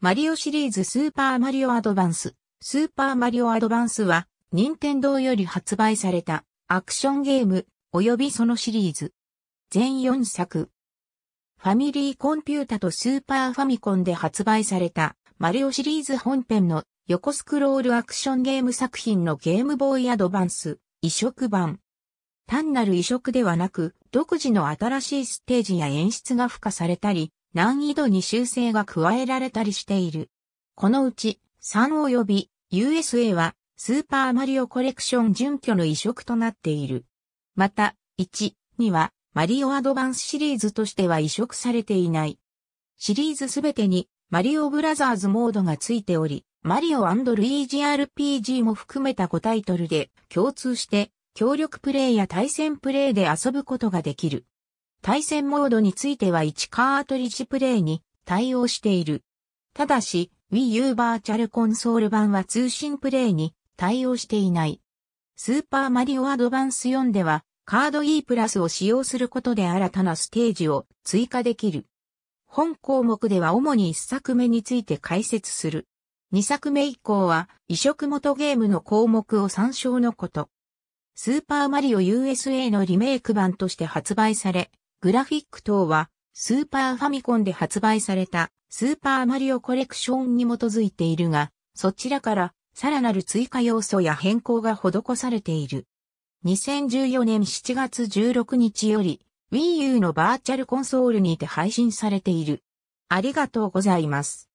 マリオシリーズスーパーマリオアドバンス。スーパーマリオアドバンスは、任天堂より発売されたアクションゲーム、及びそのシリーズ。全4作。ファミリーコンピュータとスーパーファミコンで発売されたマリオシリーズ本編の横スクロールアクションゲーム作品のゲームボーイアドバンス移植版。単なる移植ではなく、独自の新しいステージや演出が付加されたり、難易度に修正が加えられたりしている。このうち3及び USA はスーパーマリオコレクション準拠の移植となっている。また、1、2はマリオアドバンスシリーズとしては移植されていない。シリーズすべてにマリオブラザーズモードがついており、マリオルイージ RPG も含めた5タイトルで共通して協力プレイや対戦プレイで遊ぶことができる。対戦モードについては1カートリッジプレイに対応している。ただし、Wii U バーチャルコンソール版は通信プレイに対応していない。スーパーマリオアドバンス4では、カード E プラスを使用することで新たなステージを追加できる。本項目では主に1作目について解説する。2作目以降は移植元ゲームの項目を参照のこと。スーパーマリオ USA のリメイク版として発売され、グラフィック等は、スーパーファミコンで発売された、スーパーマリオコレクションに基づいているが、そちらから、さらなる追加要素や変更が施されている。2014年7月16日より、Wii U のバーチャルコンソールにて配信されている。ありがとうございます。